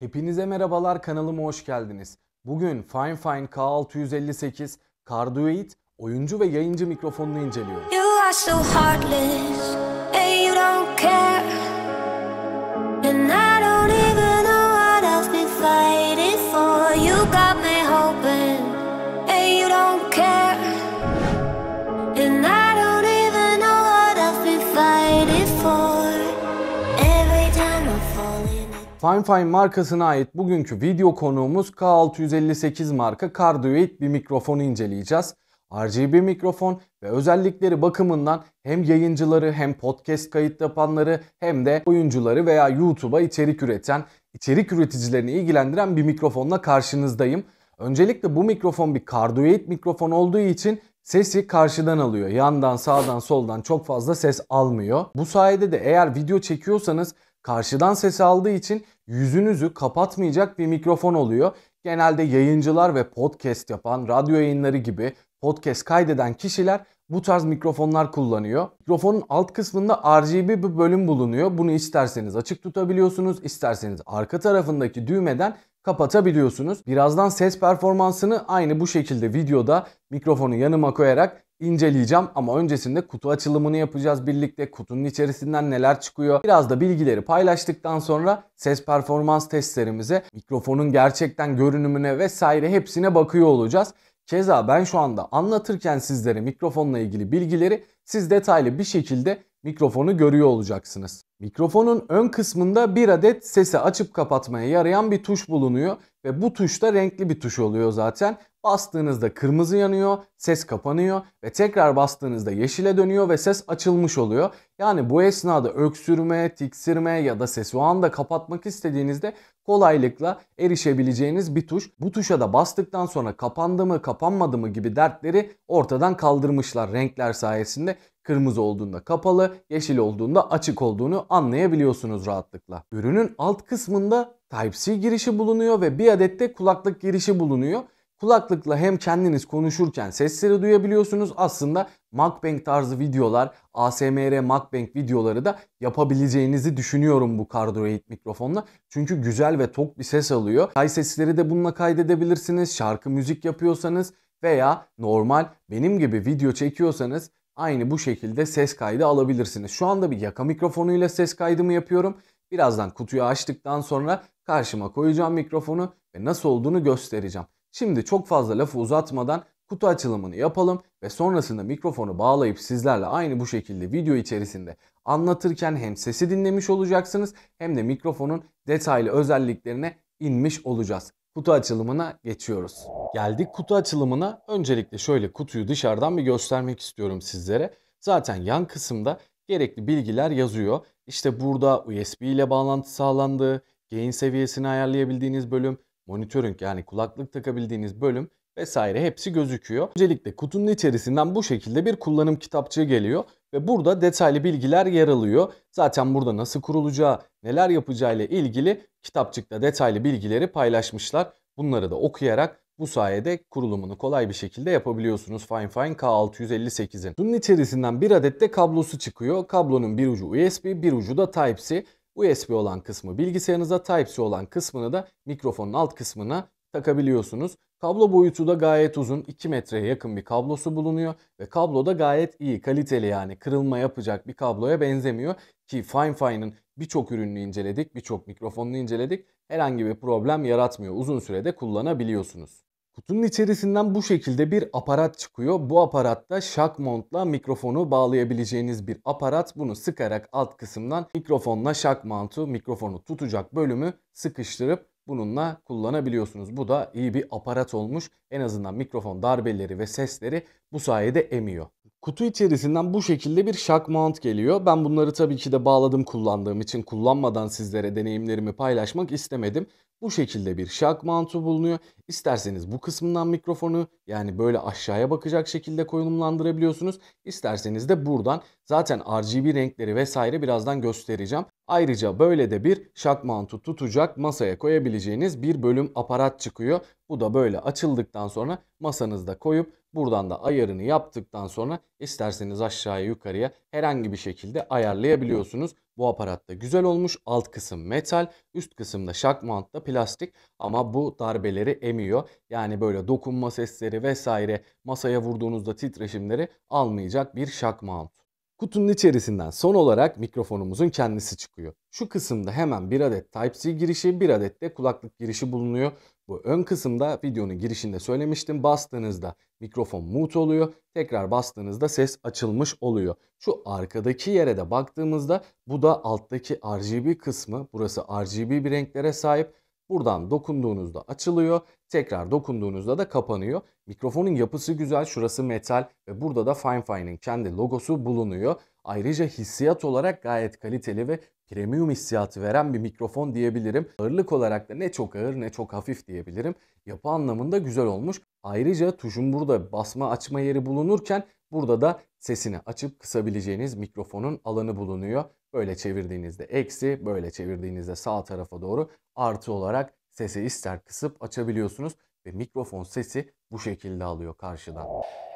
Hepinize merhabalar kanalıma hoş geldiniz. Bugün Fine Fine K658 Carduit oyuncu ve yayıncı mikrofonunu inceliyoruz. FineFine markasına ait bugünkü video konuğumuz K658 marka kardioid bir mikrofonu inceleyeceğiz. RGB mikrofon ve özellikleri bakımından hem yayıncıları hem podcast kayıt yapanları hem de oyuncuları veya YouTube'a içerik üreten, içerik üreticilerini ilgilendiren bir mikrofonla karşınızdayım. Öncelikle bu mikrofon bir kardioid mikrofon olduğu için Sesi karşıdan alıyor. Yandan, sağdan, soldan çok fazla ses almıyor. Bu sayede de eğer video çekiyorsanız karşıdan ses aldığı için yüzünüzü kapatmayacak bir mikrofon oluyor. Genelde yayıncılar ve podcast yapan, radyo yayınları gibi podcast kaydeden kişiler bu tarz mikrofonlar kullanıyor. Mikrofonun alt kısmında RGB bir bölüm bulunuyor. Bunu isterseniz açık tutabiliyorsunuz, isterseniz arka tarafındaki düğmeden kapatabiliyorsunuz. Birazdan ses performansını aynı bu şekilde videoda mikrofonu yanıma koyarak inceleyeceğim ama öncesinde kutu açılımını yapacağız birlikte. Kutunun içerisinden neler çıkıyor? Biraz da bilgileri paylaştıktan sonra ses performans testlerimize, mikrofonun gerçekten görünümüne vesaire hepsine bakıyor olacağız. Keza ben şu anda anlatırken sizlere mikrofonla ilgili bilgileri siz detaylı bir şekilde mikrofonu görüyor olacaksınız. Mikrofonun ön kısmında bir adet sesi açıp kapatmaya yarayan bir tuş bulunuyor ve bu tuş da renkli bir tuş oluyor zaten. Bastığınızda kırmızı yanıyor, ses kapanıyor ve tekrar bastığınızda yeşile dönüyor ve ses açılmış oluyor. Yani bu esnada öksürme, tiksirme ya da sesi o anda kapatmak istediğinizde kolaylıkla erişebileceğiniz bir tuş. Bu tuşa da bastıktan sonra kapandı mı kapanmadı mı gibi dertleri ortadan kaldırmışlar renkler sayesinde. Kırmızı olduğunda kapalı, yeşil olduğunda açık olduğunu anlayabiliyorsunuz rahatlıkla. Ürünün alt kısmında Type-C girişi bulunuyor ve bir adet de kulaklık girişi bulunuyor. Kulaklıkla hem kendiniz konuşurken sesleri duyabiliyorsunuz. Aslında mukbang tarzı videolar, ASMR mukbang videoları da yapabileceğinizi düşünüyorum bu Cardioid mikrofonla. Çünkü güzel ve tok bir ses alıyor. Kay sesleri de bununla kaydedebilirsiniz. Şarkı müzik yapıyorsanız veya normal benim gibi video çekiyorsanız aynı bu şekilde ses kaydı alabilirsiniz. Şu anda bir yaka mikrofonuyla ses kaydımı yapıyorum. Birazdan kutuyu açtıktan sonra karşıma koyacağım mikrofonu ve nasıl olduğunu göstereceğim. Şimdi çok fazla lafı uzatmadan kutu açılımını yapalım ve sonrasında mikrofonu bağlayıp sizlerle aynı bu şekilde video içerisinde anlatırken hem sesi dinlemiş olacaksınız hem de mikrofonun detaylı özelliklerine inmiş olacağız kutu açılımına geçiyoruz. Geldik kutu açılımına. Öncelikle şöyle kutuyu dışarıdan bir göstermek istiyorum sizlere. Zaten yan kısımda gerekli bilgiler yazıyor. İşte burada USB ile bağlantı sağlandığı, gain seviyesini ayarlayabildiğiniz bölüm, monitoring yani kulaklık takabildiğiniz bölüm vesaire hepsi gözüküyor. Öncelikle kutunun içerisinden bu şekilde bir kullanım kitapçığı geliyor ve burada detaylı bilgiler yer alıyor. Zaten burada nasıl kurulacağı, neler yapacağı ile ilgili kitapçıkta detaylı bilgileri paylaşmışlar. Bunları da okuyarak bu sayede kurulumunu kolay bir şekilde yapabiliyorsunuz FineFine K658'in. Bunun içerisinden bir adet de kablosu çıkıyor. Kablonun bir ucu USB, bir ucu da Type-C. USB olan kısmı bilgisayarınıza, Type-C olan kısmını da mikrofonun alt kısmına takabiliyorsunuz. Kablo boyutu da gayet uzun 2 metreye yakın bir kablosu bulunuyor ve kablo da gayet iyi kaliteli yani kırılma yapacak bir kabloya benzemiyor ki Fine FineFine'ın birçok ürününü inceledik birçok mikrofonunu inceledik herhangi bir problem yaratmıyor uzun sürede kullanabiliyorsunuz. Kutunun içerisinden bu şekilde bir aparat çıkıyor. Bu aparatta şak montla mikrofonu bağlayabileceğiniz bir aparat. Bunu sıkarak alt kısımdan mikrofonla şak mountu, mikrofonu tutacak bölümü sıkıştırıp bununla kullanabiliyorsunuz. Bu da iyi bir aparat olmuş. En azından mikrofon darbeleri ve sesleri bu sayede emiyor. Kutu içerisinden bu şekilde bir shock mount geliyor. Ben bunları tabii ki de bağladım kullandığım için kullanmadan sizlere deneyimlerimi paylaşmak istemedim. Bu şekilde bir şak mantu bulunuyor. İsterseniz bu kısmından mikrofonu yani böyle aşağıya bakacak şekilde konumlandırabiliyorsunuz. İsterseniz de buradan zaten RGB renkleri vesaire birazdan göstereceğim. Ayrıca böyle de bir şak mantu tutacak masaya koyabileceğiniz bir bölüm aparat çıkıyor. Bu da böyle açıldıktan sonra masanızda koyup buradan da ayarını yaptıktan sonra isterseniz aşağıya yukarıya herhangi bir şekilde ayarlayabiliyorsunuz bu aparatta güzel olmuş. Alt kısım metal, üst kısımda şak mantta plastik ama bu darbeleri emiyor. Yani böyle dokunma sesleri vesaire masaya vurduğunuzda titreşimleri almayacak bir şak mount. Kutunun içerisinden son olarak mikrofonumuzun kendisi çıkıyor. Şu kısımda hemen bir adet Type-C girişi, bir adet de kulaklık girişi bulunuyor. Bu ön kısımda videonun girişinde söylemiştim. Bastığınızda mikrofon mute oluyor. Tekrar bastığınızda ses açılmış oluyor. Şu arkadaki yere de baktığımızda bu da alttaki RGB kısmı. Burası RGB bir renklere sahip. Buradan dokunduğunuzda açılıyor. Tekrar dokunduğunuzda da kapanıyor. Mikrofonun yapısı güzel. Şurası metal ve burada da Fine FineFine'in kendi logosu bulunuyor. Ayrıca hissiyat olarak gayet kaliteli ve premium hissiyatı veren bir mikrofon diyebilirim. Ağırlık olarak da ne çok ağır ne çok hafif diyebilirim. Yapı anlamında güzel olmuş. Ayrıca tuşun burada basma açma yeri bulunurken burada da sesini açıp kısabileceğiniz mikrofonun alanı bulunuyor. Böyle çevirdiğinizde eksi, böyle çevirdiğinizde sağ tarafa doğru artı olarak sesi ister kısıp açabiliyorsunuz ve mikrofon sesi bu şekilde alıyor karşıdan.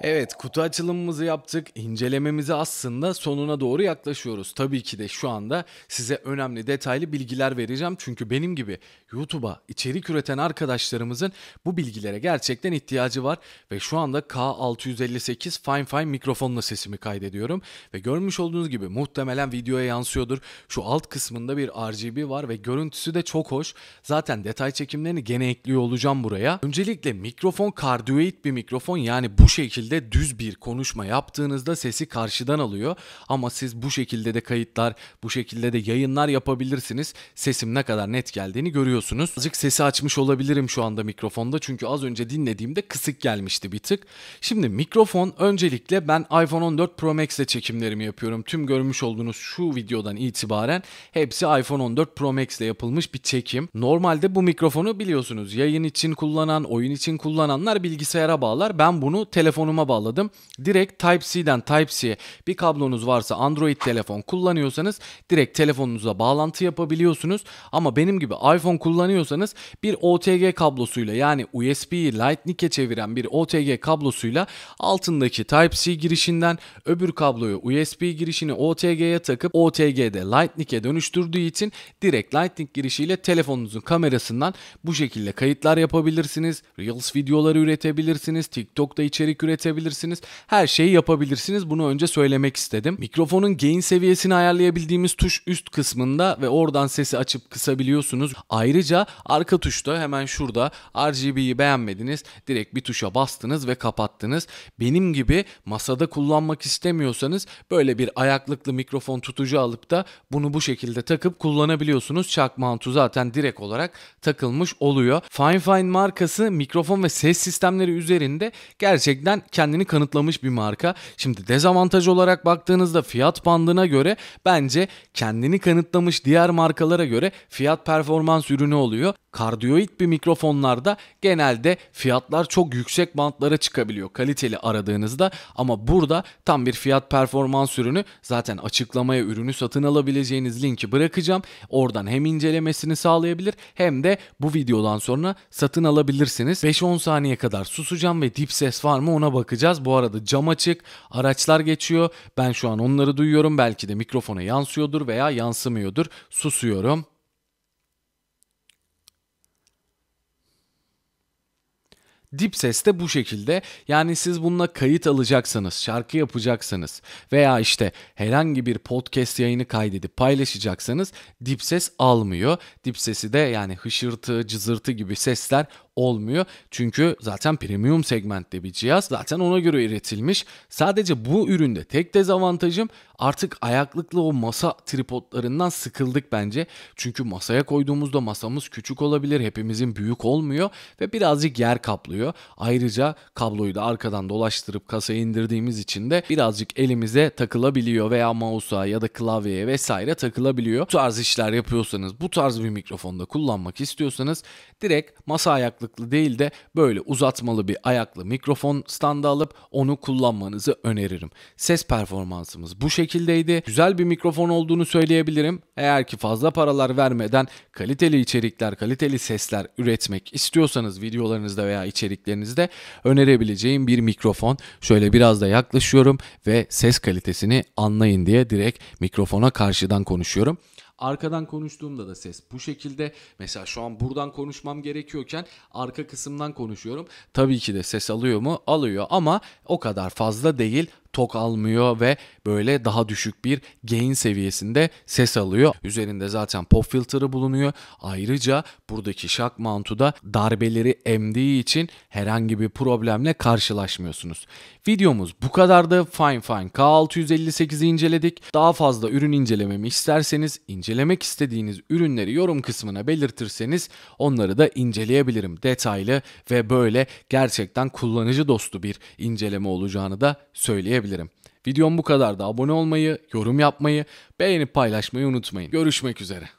Evet kutu açılımımızı yaptık. İncelememizi aslında sonuna doğru yaklaşıyoruz. Tabii ki de şu anda size önemli detaylı bilgiler vereceğim. Çünkü benim gibi YouTube'a içerik üreten arkadaşlarımızın bu bilgilere gerçekten ihtiyacı var. Ve şu anda K658 Fine Fine mikrofonla sesimi kaydediyorum. Ve görmüş olduğunuz gibi muhtemelen videoya yansıyordur. Şu alt kısmında bir RGB var ve görüntüsü de çok hoş. Zaten detay çekimlerini gene ekliyor olacağım buraya. Öncelikle mikrofon kardioid bir mikrofon yani bu şekilde düz bir konuşma yaptığınızda sesi karşıdan alıyor. Ama siz bu şekilde de kayıtlar, bu şekilde de yayınlar yapabilirsiniz. Sesim ne kadar net geldiğini görüyorsunuz. Azıcık sesi açmış olabilirim şu anda mikrofonda çünkü az önce dinlediğimde kısık gelmişti bir tık. Şimdi mikrofon öncelikle ben iPhone 14 Pro Max ile çekimlerimi yapıyorum. Tüm görmüş olduğunuz şu videodan itibaren hepsi iPhone 14 Pro Max ile yapılmış bir çekim. Normalde bu mikrofonu biliyorsunuz yayın için kullanan kullanan, oyun için kullananlar bilgisayara bağlar. Ben bunu telefonuma bağladım. Direkt Type-C'den Type-C'ye bir kablonuz varsa Android telefon kullanıyorsanız direkt telefonunuza bağlantı yapabiliyorsunuz. Ama benim gibi iPhone kullanıyorsanız bir OTG kablosuyla yani USB'yi Lightning'e çeviren bir OTG kablosuyla altındaki Type-C girişinden öbür kabloyu USB girişini OTG'ye takıp OTG'de Lightning'e dönüştürdüğü için direkt Lightning girişiyle telefonunuzun kamerasından bu şekilde kayıtlar yapabilirsiniz üretebilirsiniz, Reels videoları üretebilirsiniz, TikTok'ta içerik üretebilirsiniz. Her şeyi yapabilirsiniz. Bunu önce söylemek istedim. Mikrofonun gain seviyesini ayarlayabildiğimiz tuş üst kısmında ve oradan sesi açıp kısabiliyorsunuz. Ayrıca arka tuşta hemen şurada RGB'yi beğenmediniz. Direkt bir tuşa bastınız ve kapattınız. Benim gibi masada kullanmak istemiyorsanız böyle bir ayaklıklı mikrofon tutucu alıp da bunu bu şekilde takıp kullanabiliyorsunuz. Çak mantu zaten direkt olarak takılmış oluyor. Fine Fine markası markası mikrofon ve ses sistemleri üzerinde gerçekten kendini kanıtlamış bir marka. Şimdi dezavantaj olarak baktığınızda fiyat bandına göre bence kendini kanıtlamış diğer markalara göre fiyat performans ürünü oluyor kardiyoid bir mikrofonlarda genelde fiyatlar çok yüksek bantlara çıkabiliyor kaliteli aradığınızda ama burada tam bir fiyat performans ürünü zaten açıklamaya ürünü satın alabileceğiniz linki bırakacağım. Oradan hem incelemesini sağlayabilir hem de bu videodan sonra satın alabilirsiniz. 5-10 saniye kadar susacağım ve dip ses var mı ona bakacağız. Bu arada cam açık, araçlar geçiyor. Ben şu an onları duyuyorum. Belki de mikrofona yansıyordur veya yansımıyordur. Susuyorum. Dip ses de bu şekilde. Yani siz bununla kayıt alacaksanız, şarkı yapacaksanız veya işte herhangi bir podcast yayını kaydedip paylaşacaksanız dip ses almıyor. Dip sesi de yani hışırtı, cızırtı gibi sesler olmuyor. Çünkü zaten premium segmentte bir cihaz. Zaten ona göre üretilmiş. Sadece bu üründe tek dezavantajım artık ayaklıklı o masa tripodlarından sıkıldık bence. Çünkü masaya koyduğumuzda masamız küçük olabilir. Hepimizin büyük olmuyor ve birazcık yer kaplıyor. Ayrıca kabloyu da arkadan dolaştırıp kasaya indirdiğimiz için de birazcık elimize takılabiliyor veya mouse'a ya da klavyeye vesaire takılabiliyor. Bu tarz işler yapıyorsanız, bu tarz bir mikrofonda kullanmak istiyorsanız direkt masa ayaklı karşılıklı değil de böyle uzatmalı bir ayaklı mikrofon standı alıp onu kullanmanızı öneririm. Ses performansımız bu şekildeydi. Güzel bir mikrofon olduğunu söyleyebilirim. Eğer ki fazla paralar vermeden kaliteli içerikler, kaliteli sesler üretmek istiyorsanız videolarınızda veya içeriklerinizde önerebileceğim bir mikrofon. Şöyle biraz da yaklaşıyorum ve ses kalitesini anlayın diye direkt mikrofona karşıdan konuşuyorum. Arkadan konuştuğumda da ses bu şekilde. Mesela şu an buradan konuşmam gerekiyorken arka kısımdan konuşuyorum. Tabii ki de ses alıyor mu? Alıyor ama o kadar fazla değil tok almıyor ve böyle daha düşük bir gain seviyesinde ses alıyor. Üzerinde zaten pop filter'ı bulunuyor. Ayrıca buradaki şak mountu da darbeleri emdiği için herhangi bir problemle karşılaşmıyorsunuz. Videomuz bu kadardı. Fine Fine K658'i inceledik. Daha fazla ürün incelememi isterseniz incelemek istediğiniz ürünleri yorum kısmına belirtirseniz onları da inceleyebilirim detaylı ve böyle gerçekten kullanıcı dostu bir inceleme olacağını da söyleyebilirim verebilirim. Videom bu kadardı. Abone olmayı, yorum yapmayı, beğenip paylaşmayı unutmayın. Görüşmek üzere.